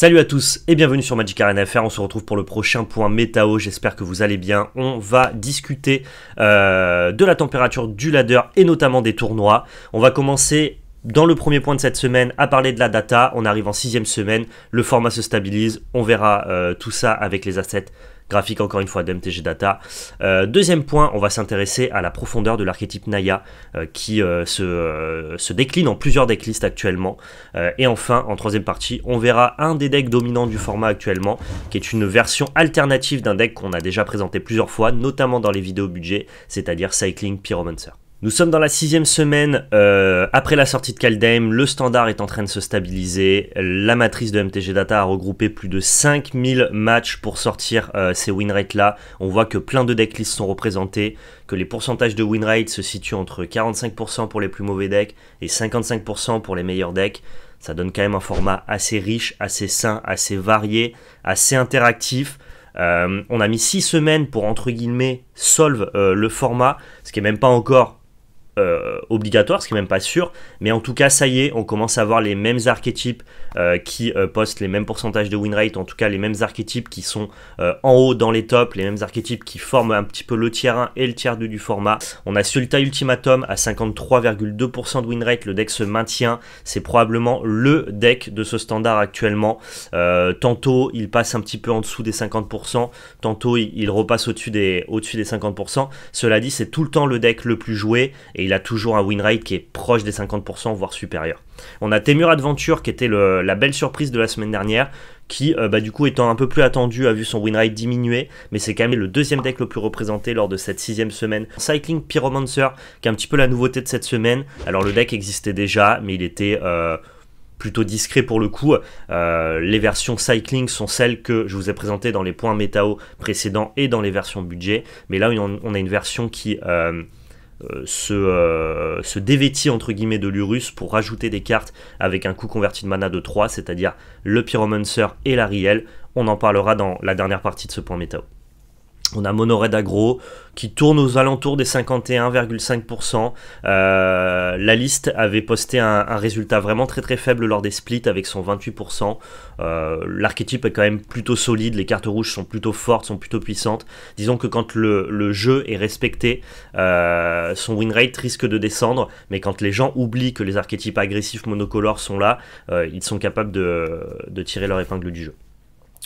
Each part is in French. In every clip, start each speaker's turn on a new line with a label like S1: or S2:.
S1: Salut à tous et bienvenue sur Magic Arena FR. On se retrouve pour le prochain point métao. J'espère que vous allez bien. On va discuter euh, de la température du ladder et notamment des tournois. On va commencer dans le premier point de cette semaine à parler de la data. On arrive en sixième semaine. Le format se stabilise. On verra euh, tout ça avec les assets graphique encore une fois d'MTG Data. Euh, deuxième point, on va s'intéresser à la profondeur de l'archétype Naya euh, qui euh, se, se, décline en plusieurs decklists actuellement. et enfin, en troisième partie, on verra un des decks dominants du format actuellement, qui est une version alternative d'un deck qu'on a déjà présenté plusieurs fois, notamment dans les vidéos budget, c'est-à-dire Cycling Pyromancer. Nous sommes dans la sixième semaine euh, après la sortie de Caldame, le standard est en train de se stabiliser, la matrice de MTG Data a regroupé plus de 5000 matchs pour sortir euh, ces win là, on voit que plein de decklists sont représentés, que les pourcentages de win se situent entre 45% pour les plus mauvais decks et 55% pour les meilleurs decks, ça donne quand même un format assez riche, assez sain, assez varié, assez interactif, euh, on a mis 6 semaines pour entre guillemets solve le format, ce qui est même pas encore euh, obligatoire, ce qui n'est même pas sûr. Mais en tout cas, ça y est, on commence à voir les mêmes archétypes euh, qui euh, postent les mêmes pourcentages de win rate, en tout cas les mêmes archétypes qui sont en haut dans les tops, les mêmes archétypes qui forment un petit peu le tiers 1 et le tiers 2 du format. On a Sulta Ultimatum à 53,2% de win rate, le deck se maintient, c'est probablement le deck de ce standard actuellement. tantôt il passe un petit peu en dessous des 50%, tantôt il, repasse au-dessus des, au des 50%. Cela dit, c'est tout le temps le deck le plus joué et il a toujours un win rate qui est proche des 50%, voire supérieur. On a Temur Adventure, qui était la belle surprise de la semaine dernière, qui, euh, bah, du coup, étant un peu plus attendu, a vu son win rate diminuer, mais c'est quand même le deuxième deck le plus représenté lors de cette sixième semaine. Cycling Pyromancer, qui est un petit peu la nouveauté de cette semaine. Alors, le deck existait déjà, mais il était... Euh, plutôt discret pour le coup. Euh, les versions cycling sont celles que je vous ai présentées dans les points métao précédents et dans les versions budget. Mais là, on a une version qui euh, euh, se, dévêtit entre guillemets de l'Urus pour rajouter des cartes avec un coût converti de mana de 3, c'est-à-dire le Pyromancer et la Riel. On en parlera dans la dernière partie de ce point météo. On a Monored Agro qui tourne aux alentours des 51,5%. Euh, la liste avait posté un, résultat vraiment très très faible lors des splits avec son 28%. Euh, l'archétype est quand même plutôt solide, les cartes rouges sont plutôt fortes, sont plutôt puissantes. Disons que quand le, jeu est respecté, euh, son win rate risque de descendre, mais quand les gens oublient que les archétypes agressifs monocolores sont là, ils sont capables de tirer leur épingle du jeu.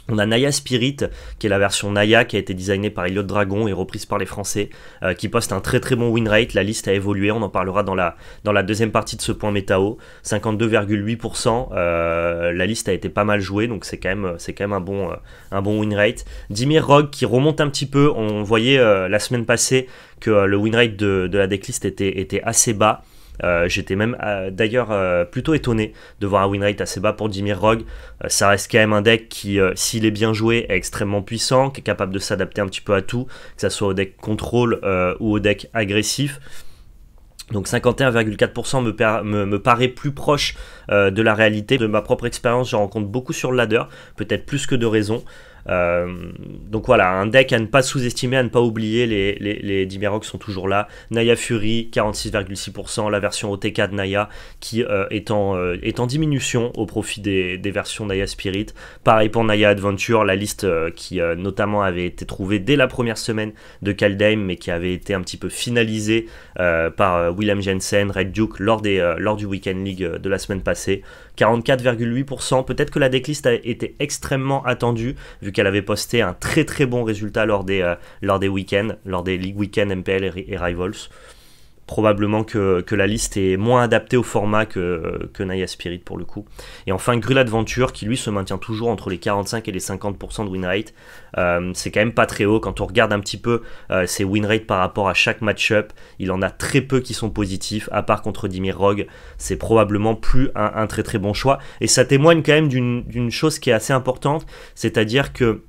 S1: On a Naya Spirit, qui est la version Naya qui a été designée par Elliot Dragon et reprise par les Français, euh, qui poste un très très bon win rate. La liste a évolué, on en parlera dans la, dans la deuxième partie de ce point métao. 52,8%, euh, la liste a été pas mal jouée, donc c'est quand même, c'est quand même un, bon, euh, un bon win rate. Dimir Rogue qui remonte un petit peu, on voyait la semaine passée que le win rate de, la decklist était, était assez bas. Euh, j'étais même euh, d'ailleurs euh, plutôt étonné de voir un winrate assez bas pour Dimir Rogue. ça reste quand même un deck qui, s'il est bien joué, est extrêmement puissant, qui est capable de s'adapter un petit peu à tout, que ce soit au deck contrôle ou au deck agressif. Donc 51,4% me, me, paraît plus proche de la réalité. De ma propre expérience, je rencontre beaucoup sur le ladder, peut-être plus que de raison. Euh, donc voilà, un deck à ne pas sous-estimer, à ne pas oublier, les, les, sont toujours là. Naya Fury, 46,6%, la version OTK de Naya qui euh, euh, est, en, diminution au profit des, versions Naya Spirit. Pareil pour Naya Adventure, la liste qui notamment avait été trouvée dès la première semaine de Kaldheim, mais qui avait été un petit peu finalisée par William Jensen, Red Duke, lors, des, lors du Weekend League de la semaine passée. 44,8%, peut-être que la decklist a été extrêmement attendue, vu qu'elle avait posté un très très bon résultat lors des, euh, lors des week-ends, lors des League week MPL et Rivals probablement que, la liste est moins adaptée au format que, que Naya Spirit pour le coup. Et enfin, Gruladventure, Adventure qui lui se maintient toujours entre les 45 et les 50% de win rate. Euh, c'est quand même pas très haut quand on regarde un petit peu euh, ses win rates par rapport à chaque match-up. Il en a très peu qui sont positifs, à part contre Dimir Rogue. C'est probablement plus un, un, très très bon choix. Et ça témoigne quand même d'une chose qui est assez importante, c'est-à-dire que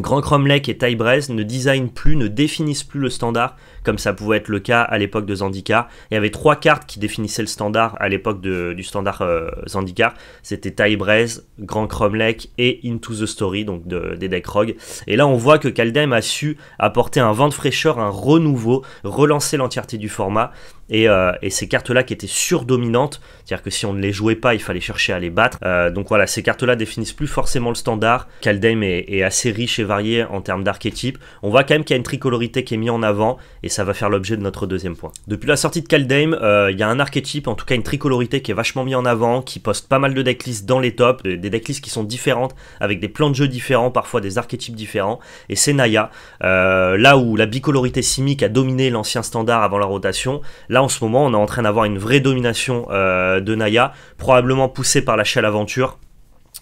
S1: Grand Cromlech et Tybrez ne designent plus, ne définissent plus le standard, comme ça pouvait être le cas à l'époque de Zandikar. Il y avait trois cartes qui définissaient le standard à l'époque du standard euh, Zendikar. C'était Tybrez, Grand Cromlech et Into the Story, donc des decks Rogue. Et là, on voit que Kaldem a su apporter un vent de fraîcheur, un renouveau, relancer l'entièreté du format. Euh, et, ces cartes-là qui étaient surdominantes, c'est-à-dire que si on ne les jouait pas, il fallait chercher à les battre. Euh, donc voilà, ces cartes-là définissent plus forcément le standard. Kaldheim est, assez riche et varié en termes d'archétypes. On voit quand même qu'il y a une tricolorité qui est mise en avant, et ça va faire l'objet de notre deuxième point. Depuis la sortie de Kaldheim, euh, il y a un archétype, en tout cas une tricolorité qui est vachement mise en avant, qui poste pas mal de decklists dans les tops, des decklists qui sont différentes, avec des plans de jeu différents, parfois des archétypes différents, et c'est Naya. là où la bicolorité simique a dominé l'ancien standard avant la rotation, Là, en ce moment, on est en train d'avoir une vraie domination euh, de Naya, probablement poussée par la Shell Aventure.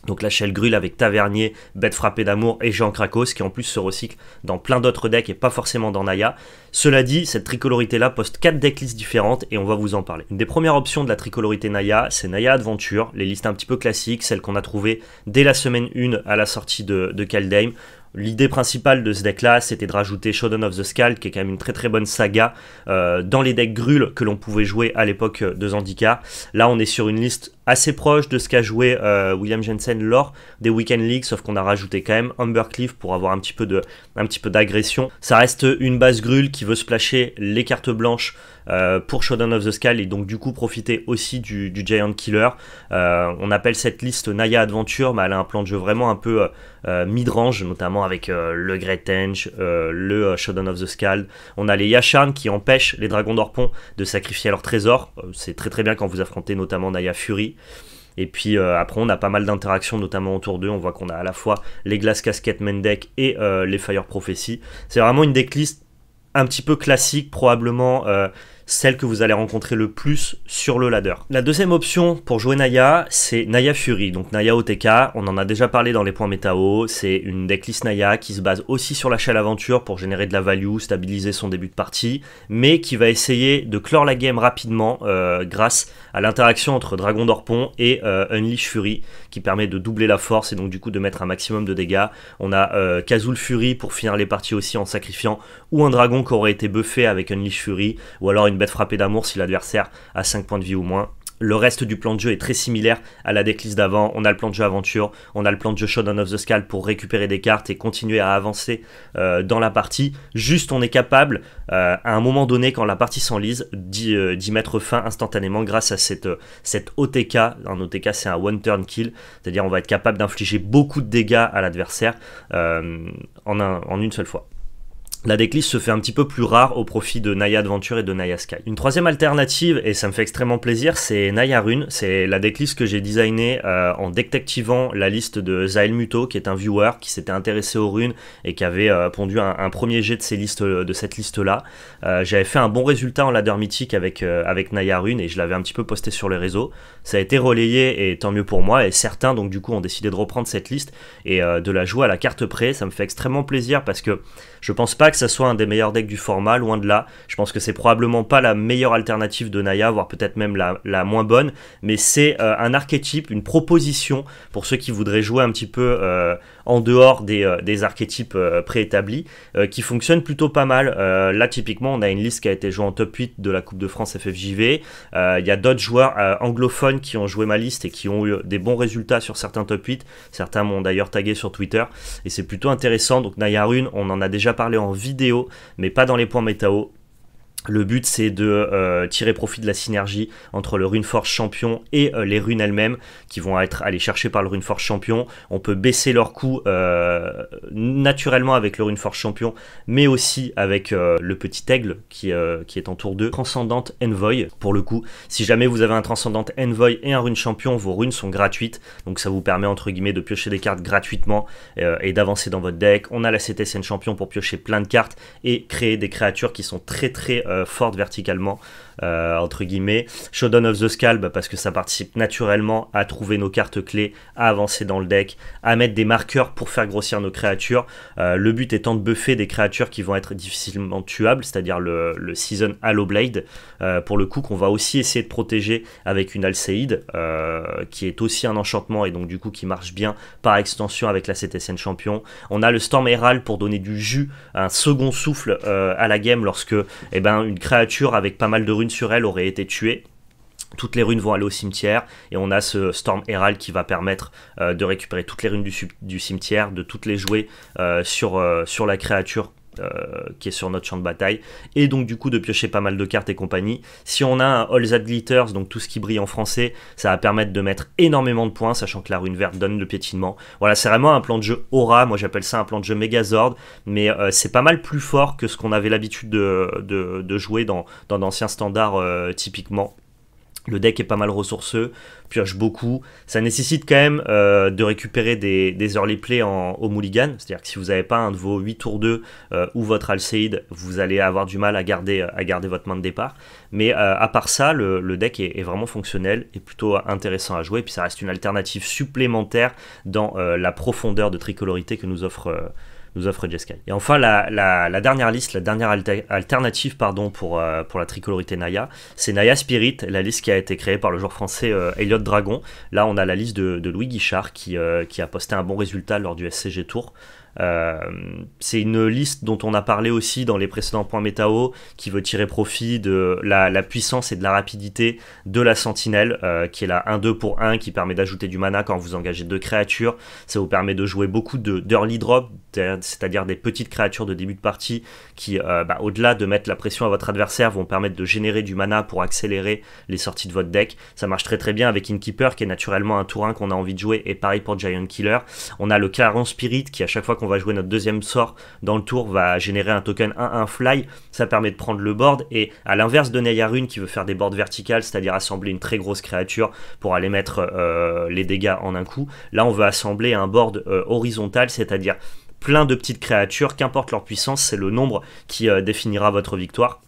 S1: Donc la Shell Grul avec Tavernier, Bête Frappée d'Amour et Jean Krakos qui en plus se recycle dans plein d'autres decks et pas forcément dans Naya. Cela dit, cette tricolorité là poste 4 decklists différentes et on va vous en parler. Une des premières options de la tricolorité Naya, c'est Naya Adventure, les listes un petit peu classiques, celles qu'on a trouvées dès la semaine 1 à la sortie de, de L'idée principale de ce deck-là, c'était de rajouter Shodan of the Skull, qui est quand même une très très bonne saga euh, dans les decks Grul que l'on pouvait jouer à l'époque euh, de Zandika Là, on est sur une liste assez proche de ce qu'a joué euh, William Jensen lors des Weekend League, sauf qu'on a rajouté quand même Humbercliff pour avoir un petit peu un petit peu d'agression. Ça reste une base Grul qui veut splasher les cartes blanches euh, pour Shodan of the Skull et donc du coup profiter aussi du, Giant Killer. Euh, on appelle cette liste Naya Adventure, mais elle a un plan de jeu vraiment un peu euh, mid-range, notamment avec le Great Henge, le Shodan of the Skull. On a les Yasharn qui empêchent les dragons d'Orpon de sacrifier leur trésor. C'est très très bien quand vous affrontez notamment Naya Fury. Et puis après, on a pas mal d'interactions, notamment autour d'eux. On voit qu'on a à la fois les Glass Casquette Mendek et les Fire Prophecy. C'est vraiment une decklist un petit peu classique, probablement euh, celle que vous allez rencontrer le plus sur le ladder. La deuxième option pour jouer Naya, c'est Naya Fury, donc Naya OTK, on en a déjà parlé dans les points métao, c'est une decklist Naya qui se base aussi sur la chaîne aventure pour générer de la value, stabiliser son début de partie, mais qui va essayer de clore la game rapidement euh, grâce à l'interaction entre Dragon d'Orpon et euh, Unleash Fury, qui permet de doubler la force et donc du coup de mettre un maximum de dégâts. On a euh, kazoul Fury pour finir les parties aussi en sacrifiant ou un dragon qui aurait été buffé avec Unleash Fury, ou alors une bête frappé d'amour si l'adversaire a 5 points de vie ou moins. Le reste du plan de jeu est très similaire à la decklist d'avant. On a le plan de jeu aventure, on a le plan de jeu on of the scale pour récupérer des cartes et continuer à avancer euh, dans la partie. Juste, on est capable, euh, à un moment donné, quand la partie s'enlise, d'y euh, mettre fin instantanément grâce à cette, cette OTK. Un OTK, c'est un one-turn kill, c'est-à-dire on va être capable d'infliger beaucoup de dégâts à l'adversaire en, en une seule fois la déclisse se fait un petit peu plus rare au profit de Naya Adventure et de Naya Sky. Une troisième alternative, et ça me fait extrêmement plaisir, c'est Naya Rune. C'est la déclisse que j'ai designée euh, en détectivant la liste de Zael Muto, qui est un viewer qui s'était intéressé aux runes et qui avait euh, pondu un, premier jet de, ces listes, euh, de cette liste-là. J'avais fait un bon résultat en ladder mythique avec, avec Naya Rune et je l'avais un petit peu posté sur les réseaux. Ça a été relayé et tant mieux pour moi. Et certains, donc du coup, ont décidé de reprendre cette liste et de la jouer à la carte près. Ça me fait extrêmement plaisir parce que je pense pas que ça soit un des meilleurs decks du format, loin de là. Je pense que c'est probablement pas la meilleure alternative de Naya, voire peut-être même la, la, moins bonne, mais c'est euh, un archétype, une proposition pour ceux qui voudraient jouer un petit peu euh, en dehors des, euh, des archétypes préétablis, qui fonctionne plutôt pas mal. là, typiquement, on a une liste qui a été jouée en top 8 de la Coupe de France FFJV. Il y a d'autres joueurs anglophones qui ont joué ma liste et qui ont eu des bons résultats sur certains top 8. Certains m'ont d'ailleurs tagué sur Twitter, et c'est plutôt intéressant. Donc Naya Rune, on en a déjà parlé en vidéo, mais pas dans les points météo, le but, c'est de euh, tirer profit de la synergie entre le Runeforce champion et euh, les runes elles-mêmes, qui vont être allées chercher par le Runeforce champion. On peut baisser leur coût euh, naturellement avec le Runeforce champion, mais aussi avec le petit aigle qui, qui est en tour 2. transcendante Envoy, pour le coup, si jamais vous avez un transcendante Envoy et un rune champion, vos runes sont gratuites, donc ça vous permet entre guillemets de piocher des cartes gratuitement et d'avancer dans votre deck. On a la CTSN champion pour piocher plein de cartes et créer des créatures qui sont très très euh, forte verticalement euh, entre guillemets. Shodan of the Scalp, parce que ça participe naturellement à trouver nos cartes clés, à avancer dans le deck, à mettre des marqueurs pour faire grossir nos créatures. Euh, le but étant de buffer des créatures qui vont être difficilement tuables, c'est-à-dire le, Season Halo Blade, euh, pour le coup, qu'on va aussi essayer de protéger avec une Alcéide, qui est aussi un enchantement et donc du coup qui marche bien par extension avec la CTSN Champion. On a le Storm Herald pour donner du jus, un second souffle à la game lorsque eh ben, une créature avec pas mal de runes sur elle aurait été tuée. Toutes les runes vont aller au cimetière et on a ce Storm Herald qui va permettre euh, de récupérer toutes les runes du, du, cimetière, de toutes les jouer euh, sur, euh, sur la créature euh, qui est sur notre champ de bataille, et donc du coup de piocher pas mal de cartes et compagnie. Si on a un All That Glitters, donc tout ce qui brille en français, ça va permettre de mettre énormément de points, sachant que la rune verte donne le piétinement. Voilà, c'est vraiment un plan de jeu aura, moi j'appelle ça un plan de jeu Megazord, mais euh, c'est pas mal plus fort que ce qu'on avait l'habitude de, jouer dans d'anciens standards euh, typiquement. Le deck est pas mal ressourceux, pioche beaucoup. Ça nécessite quand même euh, de récupérer des, early plays en, au mulligan. C'est-à-dire que si vous n'avez pas un de vos 8 tours 2 euh, ou votre Alcéide, vous allez avoir du mal à garder, à garder votre main de départ. Mais euh, à part ça, le, deck est, est, vraiment fonctionnel et plutôt intéressant à jouer. Et puis ça reste une alternative supplémentaire dans la profondeur de tricolorité que nous offre nous offre Et enfin, la, dernière liste, la dernière alternative pardon, pour, euh, pour la tricolorité Naya, c'est Naya Spirit, la liste qui a été créée par le joueur français euh, Elliot Dragon. Là, on a la liste de, Louis Guichard qui, euh, qui a posté un bon résultat lors du SCG Tour. Euh, c'est une liste dont on a parlé aussi dans les précédents points métao, qui veut tirer profit de la, puissance et de la rapidité de la sentinelle, euh, qui est la 1-2 pour 1, qui permet d'ajouter du mana quand vous engagez deux créatures. Ça vous permet de jouer beaucoup de early drop, c'est-à-dire des petites créatures de début de partie qui, euh, bah, au-delà de mettre la pression à votre adversaire, vont permettre de générer du mana pour accélérer les sorties de votre deck. Ça marche très très bien avec Inkeeper, qui est naturellement un tour 1 qu'on a envie de jouer, et pareil pour Giant Killer. On a le Caron Spirit, qui à chaque fois on va jouer notre deuxième sort dans le tour, va générer un token 1-1 fly. Ça permet de prendre le board. Et à l'inverse de Nayarune qui veut faire des boards verticales, c'est-à-dire assembler une très grosse créature pour aller mettre euh, les dégâts en un coup, là on veut assembler un board euh, horizontal, c'est-à-dire plein de petites créatures, qu'importe leur puissance, c'est le nombre qui euh, définira votre victoire.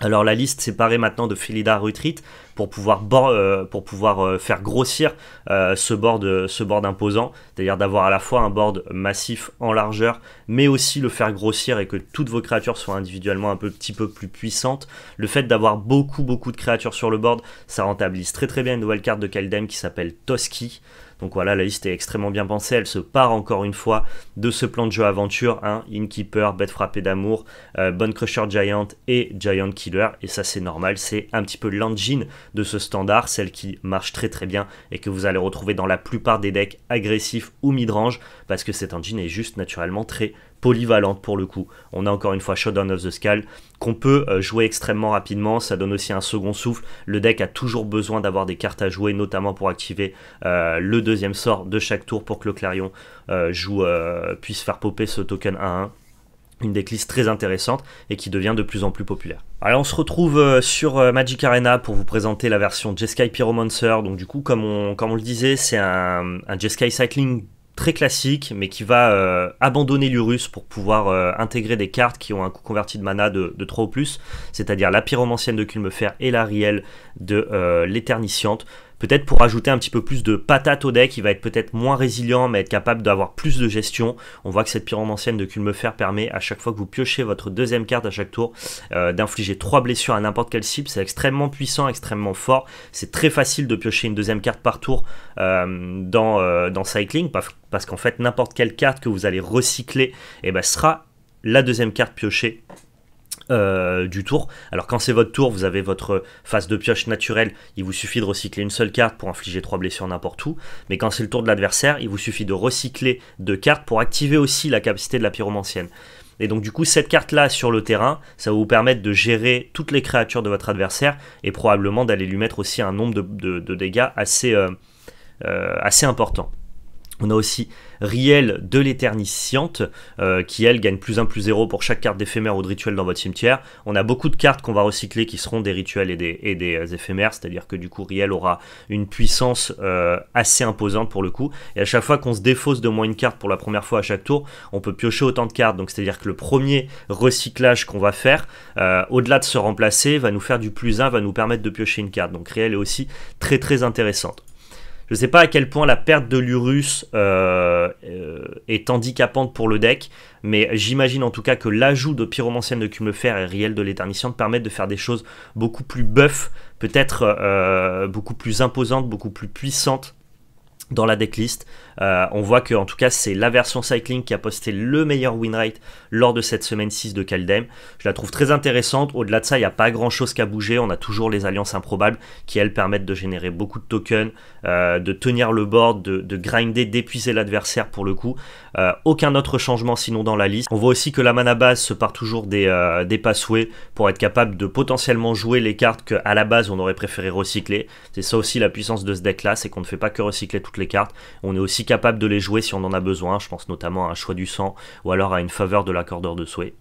S1: Alors la liste séparée maintenant de Felida Retreat pour pouvoir, euh, pour pouvoir euh, faire grossir euh, ce board, ce imposant, c'est-à-dire d'avoir à la fois un board massif en largeur, mais aussi le faire grossir et que toutes vos créatures soient individuellement un peu, petit peu plus puissantes. Le fait d'avoir beaucoup beaucoup de créatures sur le board, ça rentabilise très très bien une nouvelle carte de Kaldem qui s'appelle Toski. Donc voilà, la liste est extrêmement bien pensée. Elle se part encore une fois de ce plan de jeu aventure hein. Innkeeper, Bête frappée d'amour, euh, bonne Crusher Giant et Giant Killer. Et ça, c'est normal. C'est un petit peu l'engine de ce standard, celle qui marche très très bien et que vous allez retrouver dans la plupart des decks agressifs ou midrange parce que cet engine est juste naturellement très polyvalente pour le coup. On a encore une fois Showdown of the Skull qu'on peut euh, jouer extrêmement rapidement, ça donne aussi un second souffle. Le deck a toujours besoin d'avoir des cartes à jouer, notamment pour activer euh, le deuxième sort de chaque tour pour que le Clarion euh, joue, puisse faire popper ce token 1-1 une decklist très intéressante et qui devient de plus en plus populaire. Alors on se retrouve sur Magic Arena pour vous présenter la version Jeskai Pyromancer. Donc du coup, comme on, comme on le disait, c'est un, un Jeskai Cycling très classique, mais qui va euh, abandonner l'Urus pour pouvoir euh, intégrer des cartes qui ont un coût converti de mana de, 3 ou plus, c'est-à-dire la pyromancienne de Culmefer et la Riel de euh, peut-être pour ajouter un petit peu plus de patate au deck, il va être peut-être moins résilient, mais être capable d'avoir plus de gestion. On voit que cette pyramide ancienne de Culmefer permet à chaque fois que vous piochez votre deuxième carte à chaque tour euh, d'infliger trois blessures à n'importe quelle cible. C'est extrêmement puissant, extrêmement fort. C'est très facile de piocher une deuxième carte par tour euh, dans, euh, dans Cycling, parce qu'en fait, n'importe quelle carte que vous allez recycler et eh ben, sera la deuxième carte piochée euh, du tour. Alors quand c'est votre tour, vous avez votre phase de pioche naturelle, il vous suffit de recycler une seule carte pour infliger trois blessures n'importe où. Mais quand c'est le tour de l'adversaire, il vous suffit de recycler deux cartes pour activer aussi la capacité de la pyromancienne. Et donc du coup, cette carte-là sur le terrain, ça va vous permettre de gérer toutes les créatures de votre adversaire et probablement d'aller lui mettre aussi un nombre de, dégâts assez, euh, euh, assez important. On a aussi Riel de l'éternisciente, euh, qui elle gagne plus 1 plus 0 pour chaque carte d'éphémère ou de rituel dans votre cimetière. On a beaucoup de cartes qu'on va recycler qui seront des rituels et des, et des euh, éphémères, c'est-à-dire que du coup Riel aura une puissance euh, assez imposante pour le coup. Et à chaque fois qu'on se défausse de moins une carte pour la première fois à chaque tour, on peut piocher autant de cartes. Donc c'est-à-dire que le premier recyclage qu'on va faire, au-delà de se remplacer, va nous faire du plus 1, va nous permettre de piocher une carte. Donc Riel est aussi très très intéressante. Je ne sais pas à quel point la perte de l'Urus euh, euh, est handicapante pour le deck, mais j'imagine en tout cas que l'ajout de Pyromancienne de Cumlefer et Riel de l'Éterniciante permettent de faire des choses beaucoup plus buff, peut-être euh, beaucoup plus imposantes, beaucoup plus puissantes dans la decklist. Euh, on voit que en tout cas c'est la version cycling qui a posté le meilleur win lors de cette semaine 6 de Kaldem. Je la trouve très intéressante. Au-delà de ça, il n'y a pas grand chose qu'à bouger. On a toujours les alliances improbables qui elles permettent de générer beaucoup de tokens, euh, de tenir le board, de, grinder, d'épuiser l'adversaire pour le coup. Euh, aucun autre changement sinon dans la liste. On voit aussi que la mana base se part toujours des, des pour être capable de potentiellement jouer les cartes qu'à la base on aurait préféré recycler. C'est ça aussi la puissance de ce deck là, c'est qu'on ne fait pas que recycler toutes les cartes. On est aussi capable de les jouer si on en a besoin. Je pense notamment à un choix du sang ou alors à une faveur de l'accordeur de souhait.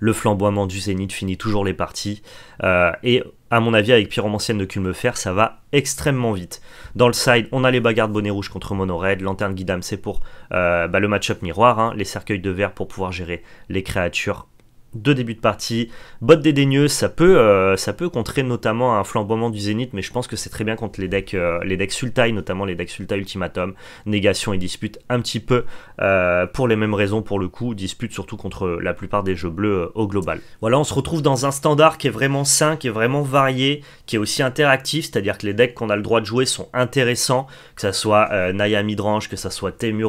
S1: Le flamboiement du zénith finit toujours les parties. Euh, et à mon avis, avec Pyromancienne de Culmefer, ça va extrêmement vite. Dans le side, on a les bagarres bonnet rouge contre mono lanterne guidam c'est pour euh, bah, le match-up miroir, hein, les cercueils de verre pour pouvoir gérer les créatures deux début de partie. Bot dédaigneuse ça peut, euh, ça peut contrer notamment un flamboiement du Zénith, mais je pense que c'est très bien contre les decks, euh, les decks Sultai, notamment les decks Sultai Ultimatum, Négation et Dispute, un petit peu euh, pour les mêmes raisons pour le coup, Dispute surtout contre la plupart des jeux bleus au global. Voilà, on se retrouve dans un standard qui est vraiment sain, qui est vraiment varié, qui est aussi interactif, c'est-à-dire que les decks qu'on a le droit de jouer sont intéressants, que ça soit Naya Midrange, que ça soit Temur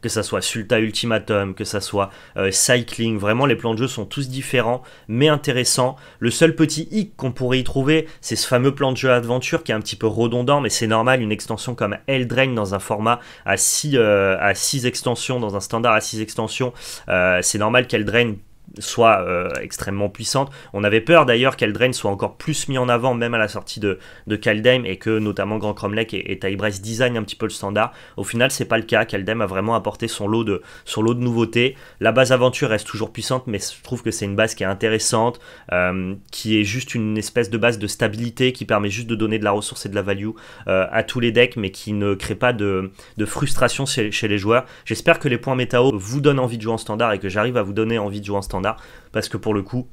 S1: que ça soit Sultai Ultimatum, que ça soit Cycling, vraiment les plans de jeu sont tous différents, mais intéressants. Le seul petit hic qu'on pourrait y trouver, c'est ce fameux plan de jeu aventure qui est un petit peu redondant, mais c'est normal, une extension comme elle draine dans un format à 6 euh, à six extensions, dans un standard à 6 extensions, euh, c'est normal qu'elle draine soit euh, extrêmement puissante. On avait peur d'ailleurs qu'Eldraine soit encore plus mis en avant, même à la sortie de, de et que notamment Grand Cromlech et, et designent design un petit peu le standard. Au final, c'est pas le cas. Kaldheim a vraiment apporté son lot, de, nouveautés. La base aventure reste toujours puissante, mais je trouve que c'est une base qui est intéressante, euh, qui est juste une espèce de base de stabilité qui permet juste de donner de la ressource et de la value euh, à tous les decks, mais qui ne crée pas de, frustration chez, chez les joueurs. J'espère que les points métao vous donnent envie de jouer en standard et que j'arrive à vous donner envie de jouer en standard parce que pour le coup,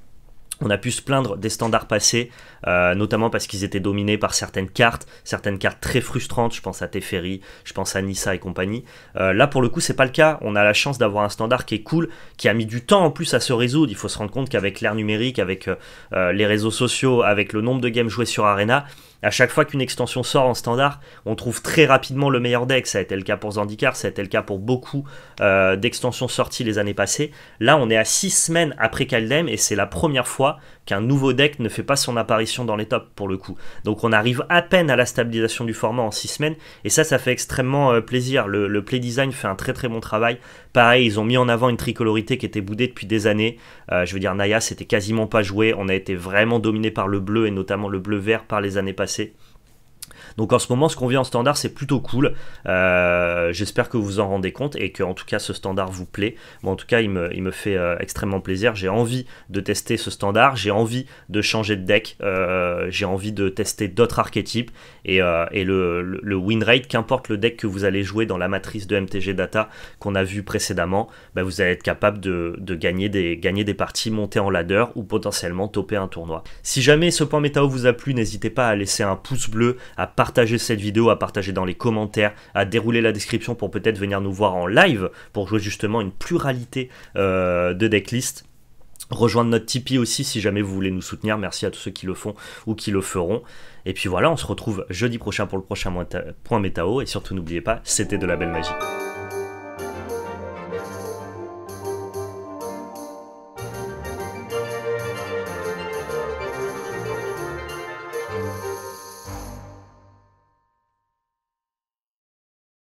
S1: on a pu se plaindre des standards passés, euh, notamment parce qu'ils étaient dominés par certaines cartes, certaines cartes très frustrantes, je pense à Teferi, je pense à Nissa et compagnie. Euh, là pour le coup c'est pas le cas, on a la chance d'avoir un standard qui est cool, qui a mis du temps en plus à se résoudre, il faut se rendre compte qu'avec l'ère numérique, avec euh, les réseaux sociaux, avec le nombre de games joués sur Arena, à chaque fois qu'une extension sort en standard, on trouve très rapidement le meilleur deck. Ça a été le cas pour Zandikar, ça a été le cas pour beaucoup euh, d'extensions sorties les années passées. Là, on est à 6 semaines après Kaldem et c'est la première fois qu'un nouveau deck ne fait pas son apparition dans les tops pour le coup. Donc on arrive à peine à la stabilisation du format en 6 semaines et ça, ça fait extrêmement euh, plaisir. Le, le play design fait un très très bon travail. Pareil, ils ont mis en avant une tricolorité qui était boudée depuis des années. Euh, je veux dire, Naya, c'était quasiment pas joué. On a été vraiment dominé par le bleu et notamment le bleu-vert par les années passées. Donc en ce moment, ce qu'on vient en standard, c'est plutôt cool. Euh, j'espère que vous en rendez compte et que en tout cas ce standard vous plaît. en tout cas, il me, fait euh, extrêmement plaisir. J'ai envie de tester ce standard, j'ai envie de changer de deck, euh, j'ai envie de tester d'autres archétypes et, le, le, win rate, qu'importe le deck que vous allez jouer dans la matrice de MTG Data qu'on a vu précédemment, bah, vous allez être capable de, gagner, des, gagner des parties, monter en ladder ou potentiellement toper un tournoi. Si jamais ce point métao vous a plu, n'hésitez pas à laisser un pouce bleu, à partager partager cette vidéo, à partager dans les commentaires, à dérouler la description pour peut-être venir nous voir en live pour jouer justement une pluralité euh, de decklists. Rejoindre notre Tipeee aussi si jamais vous voulez nous soutenir. Merci à tous ceux qui le font ou qui le feront. Et puis voilà, on se retrouve jeudi prochain pour le prochain point métao. Et surtout, n'oubliez pas, c'était de la belle magie.